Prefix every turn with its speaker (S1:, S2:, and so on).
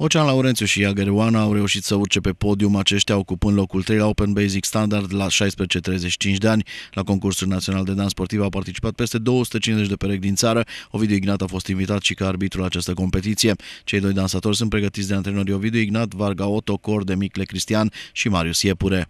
S1: Ocean Laurențiu și Iager Oana au reușit să urce pe podium aceștia ocupând locul 3 la Open Basic Standard la 16-35 de ani. La concursul național de dans sportiv au participat peste 250 de perechi din țară. Ovidiu Ignat a fost invitat și ca arbitru la această competiție. Cei doi dansatori sunt pregătiți de antrenorii Ovidiu Ignat, Varga Otto, Cor de Micle Cristian și Marius Iepure.